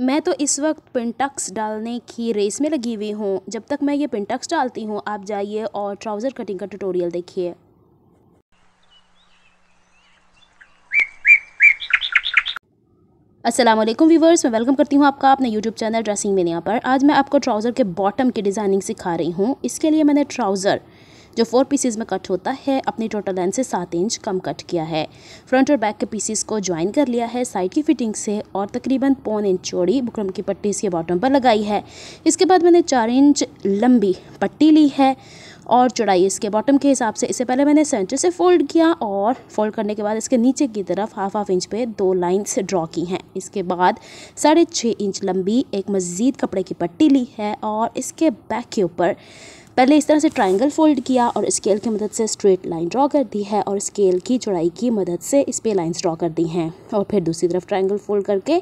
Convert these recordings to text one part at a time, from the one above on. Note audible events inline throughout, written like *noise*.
मैं तो इस वक्त पिंटक्स डालने की रेस में लगी हुई हूँ जब तक मैं ये पिंटक्स डालती हूँ आप जाइए और ट्राउज़र कटिंग का ट्यूटोरियल देखिए असलम व्यूवर्स मैं वेलकम करती हूँ आपका अपने यूट्यूब चैनल ड्रेसिंग मेनिया पर आज मैं आपको ट्राउज़र के बॉटम की डिज़ाइनिंग सिखा रही हूँ इसके लिए मैंने ट्राउज़र जो फोर पीसेज में कट होता है अपनी टोटल लेंथ से सात इंच कम कट किया है फ्रंट और बैक के पीसेस को ज्वाइन कर लिया है साइड की फिटिंग से और तकरीबन पौन इंच चौड़ी बुकरम की पट्टी इसके बॉटम पर लगाई है इसके बाद मैंने चार इंच लंबी पट्टी ली है और चौड़ाई इसके बॉटम के हिसाब से इससे पहले मैंने सेंटर से फोल्ड किया और फोल्ड करने के बाद इसके नीचे की तरफ हाफ हाफ इंच पे दो से ड्रॉ की हैं इसके बाद साढ़े छः इंच लंबी एक मज़ीद कपड़े की पट्टी ली है और इसके बैक के ऊपर पहले इस तरह से ट्राइंगल फोल्ड किया और स्केल की मदद से स्ट्रेट लाइन ड्रॉ कर दी है और स्केल की चौड़ाई की मदद से इस पर लाइन्स ड्रॉ कर दी हैं और फिर दूसरी तरफ ट्राइंगल फोल्ड करके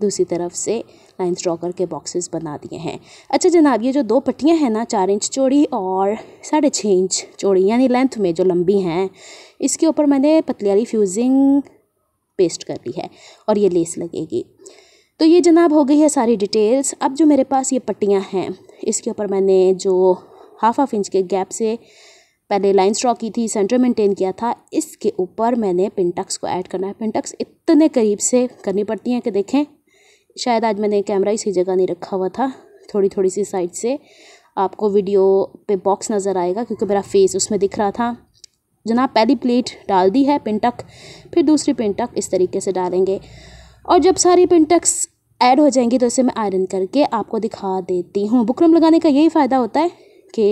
दूसरी तरफ से लाइन्स ड्रॉ करके बॉक्सेस बना दिए हैं अच्छा जनाब ये जो दो पट्टियाँ हैं ना चार इंच चौड़ी और साढ़े छः इंच चौड़ी यानी लेंथ में जो लंबी हैं इसके ऊपर मैंने पतली फ्यूजिंग पेस्ट कर ली है और ये लेस लगेगी तो ये जनाब हो गई है सारी डिटेल्स अब जो मेरे पास ये पट्टियाँ हैं इसके ऊपर मैंने जो हाफ हाफ इंच के गैप से पहले लाइन ड्रॉ की थी सेंटर मेंटेन किया था इसके ऊपर मैंने पिंटक्स को ऐड करना है पिंटक्स इतने करीब से करनी पड़ती हैं कि देखें शायद आज मैंने कैमरा इसी जगह नहीं रखा हुआ था थोड़ी थोड़ी सी साइड से आपको वीडियो पे बॉक्स नज़र आएगा क्योंकि मेरा फेस उसमें दिख रहा था जनाब पहली प्लेट डाल दी है पिंटक फिर दूसरी पिंटक इस तरीके से डालेंगे और जब सारी पिंटक्स ऐड हो जाएंगी तो इसे मैं आयरन करके आपको दिखा देती हूँ बुकरम लगाने का यही फ़ायदा होता है के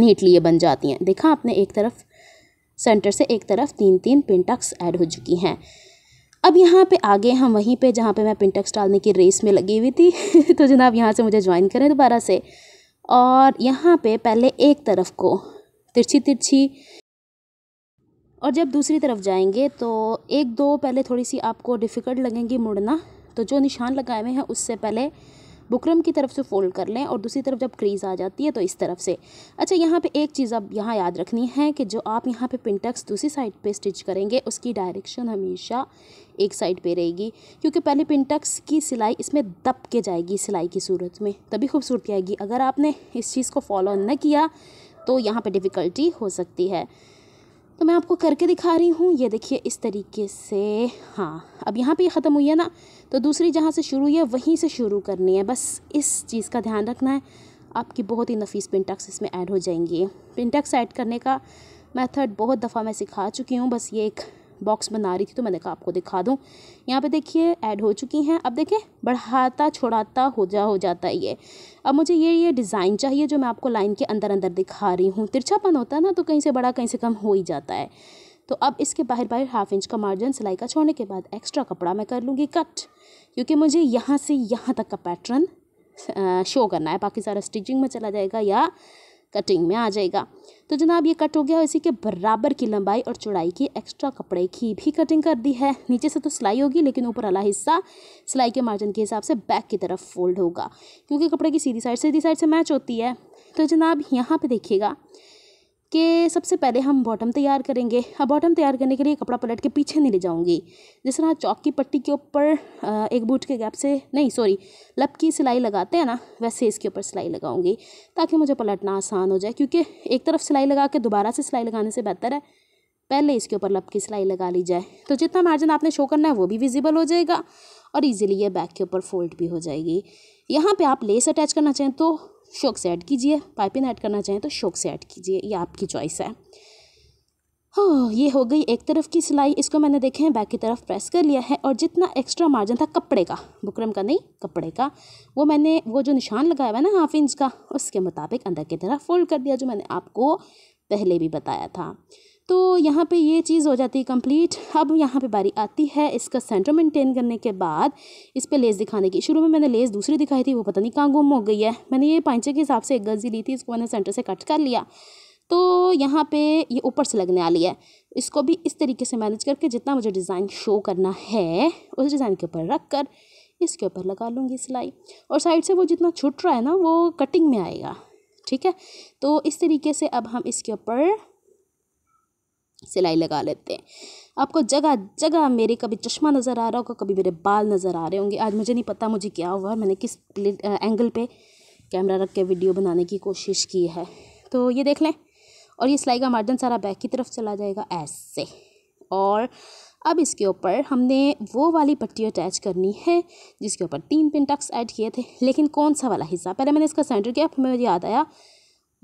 नीटली ये बन जाती हैं देखा आपने एक तरफ सेंटर से एक तरफ तीन तीन पिंटक्स ऐड हो चुकी हैं अब यहाँ पे आगे हम वहीं पे जहाँ पे मैं पिंटक्स डालने की रेस में लगी हुई थी *laughs* तो जनाब यहाँ से मुझे ज्वाइन करें दोबारा से और यहाँ पे पहले एक तरफ को तिरछी तिरछी और जब दूसरी तरफ जाएंगे तो एक दो पहले थोड़ी सी आपको डिफ़िकल्ट लगेंगी मुड़ना तो जो निशान लगाए हुए हैं उससे पहले बुकरम की तरफ से फोल्ड कर लें और दूसरी तरफ जब क्रीज़ आ जाती है तो इस तरफ से अच्छा यहाँ पे एक चीज़ अब यहाँ याद रखनी है कि जो आप यहाँ पे पिंटक्स दूसरी साइड पे स्टिच करेंगे उसकी डायरेक्शन हमेशा एक साइड पे रहेगी क्योंकि पहले पिंटक्स की सिलाई इसमें दब के जाएगी सिलाई की सूरत में तभी खूबसूरती आएगी अगर आपने इस चीज़ को फॉलो न किया तो यहाँ पर डिफ़िकल्टी हो सकती है तो मैं आपको करके दिखा रही हूँ ये देखिए इस तरीके से हाँ अब यहाँ पे ख़त्म हुई है ना तो दूसरी जहाँ से शुरू हुई है वहीं से शुरू करनी है बस इस चीज़ का ध्यान रखना है आपकी बहुत ही नफीस पिंटक्स इसमें ऐड हो जाएंगी पिंटक्स ऐड करने का मेथड बहुत दफ़ा मैं सिखा चुकी हूँ बस ये एक बॉक्स बना रही थी तो मैंने कहा आपको दिखा दूँ यहाँ पे देखिए ऐड हो चुकी हैं अब देखिए बढ़ाता छोड़ाता हो जा हो जाता है ये अब मुझे ये ये डिज़ाइन चाहिए जो मैं आपको लाइन के अंदर अंदर दिखा रही हूँ तिरछापन होता है ना तो कहीं से बड़ा कहीं से कम हो ही जाता है तो अब इसके बाहर बाहर हाफ इंच का मार्जिन सिलाई का छोड़ने के बाद एक्स्ट्रा कपड़ा मैं कर लूँगी कट क्योंकि मुझे यहाँ से यहाँ तक का पैटर्न शो करना है बाकी सारा स्टिचिंग में चला जाएगा या कटिंग में आ जाएगा तो जनाब ये कट हो गया और इसी के बराबर की लंबाई और चौड़ाई की एक्स्ट्रा कपड़े की भी कटिंग कर दी है नीचे से तो सिलाई होगी लेकिन ऊपर वाला हिस्सा सिलाई के मार्जिन के हिसाब से बैक की तरफ फोल्ड होगा क्योंकि कपड़े की सीधी साइड सीधी साइड से मैच होती है तो जनाब यहाँ पर देखिएगा कि सबसे पहले हम बॉटम तैयार करेंगे अब बॉटम तैयार करने के लिए कपड़ा पलट के पीछे नहीं ले जाऊँगी जिस तरह चौक की पट्टी के ऊपर एक बूट के गैप से नहीं सॉरी लप की सिलाई लगाते हैं ना वैसे इसके ऊपर सिलाई लगाऊँगी ताकि मुझे पलटना आसान हो जाए क्योंकि एक तरफ सिलाई लगा के दोबारा से सिलाई लगाने से बेहतर है पहले इसके ऊपर लप की सिलाई लगा ली जाए तो जितना मार्जिन आपने शो करना है वो भी विजिबल हो जाएगा और इजीली ये बैक के ऊपर फोल्ड भी हो जाएगी यहाँ पे आप लेस अटैच करना चाहें तो शौक से ऐड कीजिए पाइपिन ऐड करना चाहें तो शौक से ऐड कीजिए ये आपकी चॉइस है हाँ ये हो गई एक तरफ की सिलाई इसको मैंने देखे हैं बैक की तरफ प्रेस कर लिया है और जितना एक्स्ट्रा मार्जिन था कपड़े का बुकरम का नहीं कपड़े का वो मैंने वो जो निशान लगाया हुआ है ना हाफ इंच का उसके मुताबिक अंदर की तरफ फोल्ड कर दिया जो मैंने आपको पहले भी बताया था तो यहाँ पे ये चीज़ हो जाती है कंप्लीट अब यहाँ पे बारी आती है इसका सेंटर मेंटेन करने के बाद इस पर लेस दिखाने की शुरू में मैंने लेस दूसरी दिखाई थी वो पता नहीं कहाँ गुम हो गई है मैंने ये पांचे के हिसाब से एक गजी ली थी इसको मैंने सेंटर से कट कर लिया तो यहाँ पे ये ऊपर से लगने वाली है इसको भी इस तरीके से मैनेज करके जितना मुझे डिज़ाइन शो करना है उस डिज़ाइन के ऊपर रख कर इसके ऊपर लगा लूँगी सिलाई और साइड से वो जितना छुट रहा है ना वो कटिंग में आएगा ठीक है तो इस तरीके से अब हम इसके ऊपर सिलाई लगा लेते हैं आपको जगह जगह मेरे कभी चश्मा नज़र आ रहा होगा कभी मेरे बाल नज़र आ रहे होंगे आज मुझे नहीं पता मुझे क्या हुआ मैंने किस एंगल पे कैमरा रख के वीडियो बनाने की कोशिश की है तो ये देख लें और ये सिलाई का मार्जिन सारा बैक की तरफ चला जाएगा ऐसे और अब इसके ऊपर हमने वो वाली पट्टी अटैच करनी है जिसके ऊपर तीन पिन टक्स ऐड किए थे लेकिन कौन सा वाला हिस्सा पहले मैंने इसका सेंटर किया फिर मुझे याद आया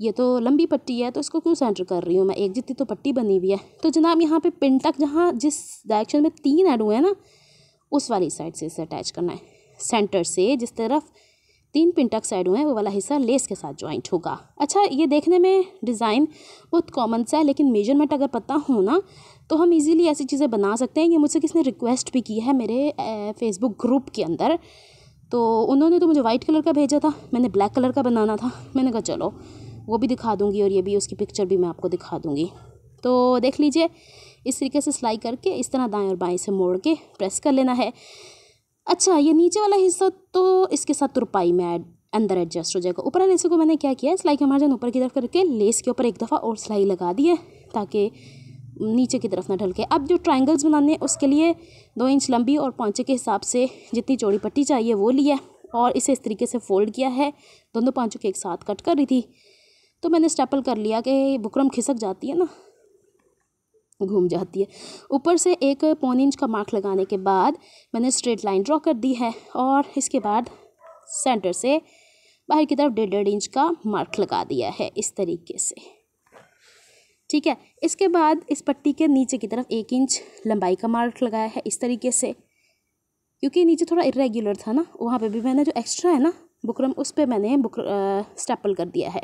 ये तो लंबी पट्टी है तो इसको क्यों सेंटर कर रही हूँ मैं एक जितनी तो पट्टी बनी हुई है तो जनाब यहाँ पे पिन तक जहाँ जिस डायरेक्शन में तीन ऐड हुए हैं ना उस वाली साइड से इसे अटैच करना है सेंटर से जिस तरफ तीन पिन तक साइड हुए हैं वो वाला हिस्सा लेस के साथ ज्वाइंट होगा अच्छा ये देखने में डिज़ाइन बहुत कॉमन सा है लेकिन मेजरमेंट अगर पता हो ना तो हम इजीली ऐसी चीज़ें बना सकते हैं ये मुझसे किसने रिक्वेस्ट भी की है मेरे फेसबुक ग्रुप के अंदर तो उन्होंने तो मुझे वाइट कलर का भेजा था मैंने ब्लैक कलर का बनाना था मैंने कहा चलो वो भी दिखा दूँगी और ये भी उसकी पिक्चर भी मैं आपको दिखा दूँगी तो देख लीजिए इस तरीके से सिलाई करके इस तरह दाएँ और बाएँ से मोड़ के प्रेस कर लेना है अच्छा ये नीचे वाला हिस्सा तो इसके साथ तुरपाई में ऐड अंदर एडजस्ट हो जाएगा ऊपर वाले हिस्से को मैंने क्या किया है सिलाई के मार्जन ऊपर की तरफ करके लेस के ऊपर एक दफ़ा और सिलाई लगा दी है ताकि नीचे की तरफ ना ढल के अब जो ट्रायंगल्स बनाने हैं उसके लिए दो इंच लंबी और पाँचे के हिसाब से जितनी चौड़ी पट्टी चाहिए वो लिया और इसे इस तरीके से फोल्ड किया है दोनों पाँचों के एक साथ कट कर रही थी तो मैंने स्टेपल कर लिया कि बुकरम खिसक जाती है ना घूम जाती है ऊपर से एक पौन इंच का मार्क लगाने के बाद मैंने स्ट्रेट लाइन ड्रॉ कर दी है और इसके बाद सेंटर से बाहर की तरफ डेढ़ डेढ़ इंच का मार्क लगा दिया है इस तरीके से ठीक है इसके बाद इस पट्टी के नीचे की तरफ एक इंच लंबाई का मार्क लगाया है इस तरीके से क्योंकि नीचे थोड़ा इरेगुलर था ना वहाँ पे भी मैंने जो एक्स्ट्रा है ना बुकरम उस पर मैंने बुक स्टेपल कर दिया है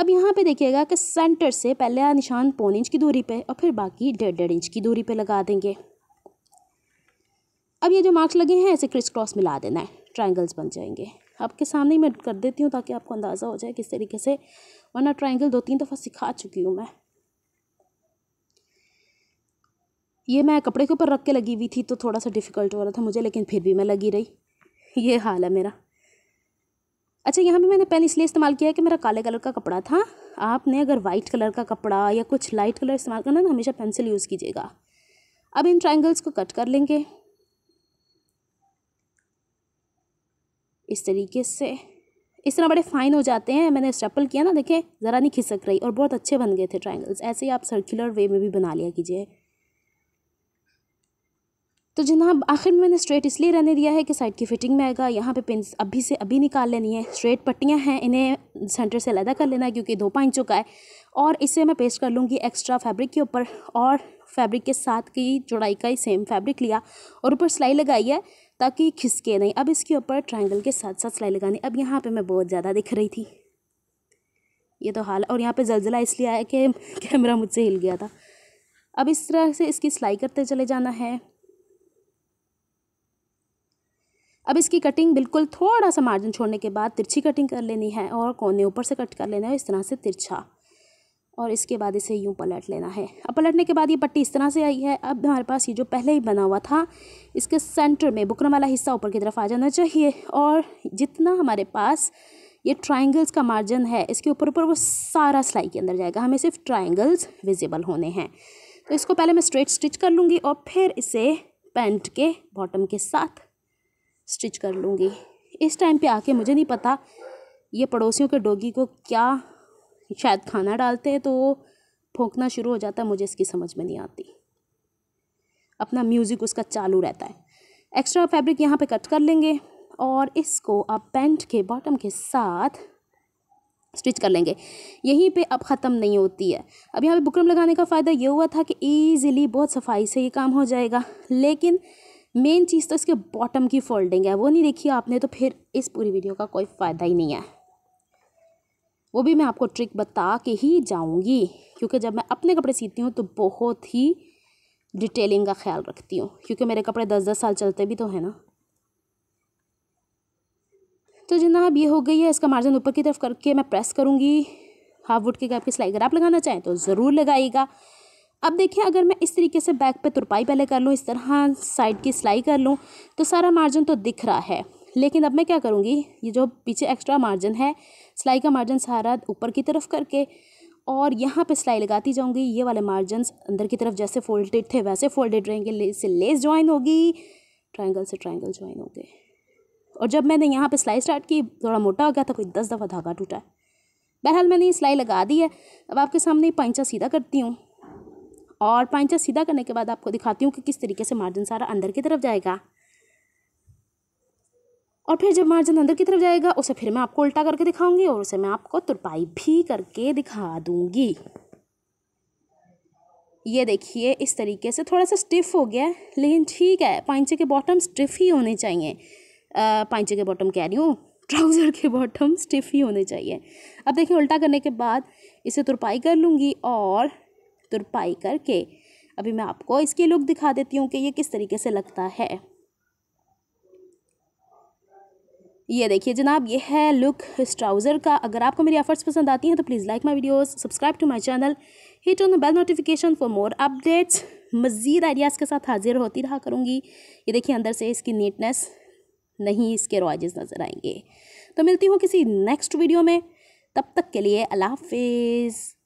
अब यहाँ पे देखिएगा कि सेंटर से पहले निशान पौन इंच की दूरी पे और फिर बाकी डेढ़ डेढ़ इंच की दूरी पे लगा देंगे अब ये जो मार्क्स लगे हैं ऐसे क्रिस क्रॉस मिला देना है ट्राइंगल्स बन जाएंगे आपके सामने ही मैं कर देती हूँ ताकि आपको अंदाज़ा हो जाए किस तरीके से वरना ट्राइंगल दो तीन दफ़ा सिखा चुकी हूँ मैं ये मैं कपड़े के ऊपर रख के लगी हुई थी तो थोड़ा सा डिफ़िकल्ट हो रहा था मुझे लेकिन फिर भी मैं लगी रही ये हाल है मेरा अच्छा यहाँ पे मैंने पेन इसलिए इस्तेमाल किया है कि मेरा काले कलर का कपड़ा था आपने अगर वाइट कलर का कपड़ा या कुछ लाइट कलर इस्तेमाल करना ना हमेशा पेंसिल यूज़ कीजिएगा अब इन ट्राइंगल्स को कट कर लेंगे इस तरीके से इस तरह बड़े फाइन हो जाते हैं मैंने स्टेपल किया ना देखें ज़रा नहीं खिसक रही और बहुत अच्छे बन गए थे ट्राइंगल्स ऐसे ही आप सर्कुलर वे में भी बना लिया कीजिए तो जनाब आखिर में मैंने स्ट्रेट इसलिए रहने दिया है कि साइड की फिटिंग में आएगा यहाँ पे पिन अभी से अभी निकाल लेनी है स्ट्रेट पट्टियाँ हैं इन्हें सेंटर से अलहदा कर लेना है क्योंकि दो इंचों का है और इसे मैं पेस्ट कर लूँगी एक्स्ट्रा फैब्रिक के ऊपर और फैब्रिक के साथ की चौड़ाई का ही सेम फैब्रिक लिया और ऊपर सिलाई लगाई है ताकि खिसके नहीं अब इसके ऊपर ट्राइंगल के साथ साथ सिलाई लगानी अब यहाँ पर मैं बहुत ज़्यादा दिख रही थी ये तो हाल और यहाँ पर ज़लजिला इसलिए आया कि कैमरा *laughs* मुझसे हिल गया था अब इस तरह से इसकी सिलाई करते चले जाना है अब इसकी कटिंग बिल्कुल थोड़ा सा मार्जिन छोड़ने के बाद तिरछी कटिंग कर लेनी है और कोने ऊपर से कट कर लेना है इस तरह से तिरछा और इसके बाद इसे यूँ पलट लेना है अब पलटने के बाद ये पट्टी इस तरह से आई है अब हमारे पास ये जो पहले ही बना हुआ था इसके सेंटर में बुकरम वाला हिस्सा ऊपर की तरफ आ जाना चाहिए और जितना हमारे पास ये ट्राइंगल्स का मार्जिन है इसके ऊपर ऊपर वो सारा सिलाई के अंदर जाएगा हमें सिर्फ ट्राइंगल्स विजिबल होने हैं तो इसको पहले मैं स्ट्रेट स्टिच कर लूँगी और फिर इसे पेंट के बॉटम के साथ स्टिच कर लूँगी इस टाइम पे आके मुझे नहीं पता ये पड़ोसियों के डोगी को क्या शायद खाना डालते हैं तो वो फूकना शुरू हो जाता है मुझे इसकी समझ में नहीं आती अपना म्यूज़िक उसका चालू रहता है एक्स्ट्रा फैब्रिक यहाँ पे कट कर लेंगे और इसको आप पेंट के बॉटम के साथ स्टिच कर लेंगे यहीं पे अब ख़त्म नहीं होती है अब यहाँ पे बुकरम लगाने का फ़ायदा ये हुआ था कि ईज़िली बहुत सफाई से ये काम हो जाएगा लेकिन मेन चीज़ तो इसके बॉटम की फोल्डिंग है वो नहीं देखी आपने तो फिर इस पूरी वीडियो का कोई फ़ायदा ही नहीं है वो भी मैं आपको ट्रिक बता के ही जाऊंगी क्योंकि जब मैं अपने कपड़े सीती हूँ तो बहुत ही डिटेलिंग का ख्याल रखती हूँ क्योंकि मेरे कपड़े दस दस साल चलते भी तो हैं ना तो जनाब ये हो गई है इसका मार्जिन ऊपर की तरफ करके मैं प्रेस करूँगी हाफ वुड के गैप की सिलाई अगर आप लगाना चाहें तो ज़रूर लगाइएगा अब देखिए अगर मैं इस तरीके से बैक पे तुरपाई पहले कर लूँ इस तरह साइड की सिलाई कर लूँ तो सारा मार्जिन तो दिख रहा है लेकिन अब मैं क्या करूँगी ये जो पीछे एक्स्ट्रा मार्जिन है सिलाई का मार्जिन सारा ऊपर की तरफ करके और यहाँ पे सिलाई लगाती जाऊँगी ये वाले मार्जिन अंदर की तरफ जैसे फोल्डेड थे वैसे फोल्डेड रहेंगे लेस से लेस ज्वाइन होगी ट्राइंगल से ट्राइंगल ज्वाइन होंगे और जब मैंने यहाँ पर सिलाई स्टार्ट की थोड़ा मोटा हो गया था कोई दस दफ़ा धागा टूटा बहरहाल मैंने ये सिलाई लगा दी है अब आपके सामने पंचा सीधा करती हूँ और पैंचा सीधा करने के बाद आपको दिखाती हूँ कि किस तरीके से मार्जिन सारा अंदर की तरफ जाएगा और फिर जब मार्जिन अंदर की तरफ जाएगा उसे फिर मैं आपको उल्टा करके दिखाऊंगी और उसे मैं आपको तुरपाई भी करके दिखा दूंगी ये देखिए इस तरीके से थोड़ा सा स्टिफ हो गया लेकिन ठीक है पैंचे के बॉटम स्टिफ ही होने चाहिए पैंचे के बॉटम कह रही हूँ ट्राउज़र के बॉटम स्टिफ ही होने चाहिए अब देखिए उल्टा करने के बाद इसे तुरपाई कर लूँगी और तुरपाई करके अभी मैं आपको इसकी लुक दिखा देती हूँ कि ये किस तरीके से लगता है ये देखिए जनाब ये है लुक इस ट्राउज़र का अगर आपको मेरी एफर्ट्स पसंद आती हैं तो please like my videos subscribe to my channel hit on the bell notification for more updates मज़ीद आइडियाज़ के साथ हाजिर होती रहा करूँगी ये देखिए अंदर से इसकी नीटनेस नहीं इसके रॉजेस नज़र आएंगे तो मिलती हूँ किसी नेक्स्ट वीडियो में तब तक के लिए अल्लाह हाफिज़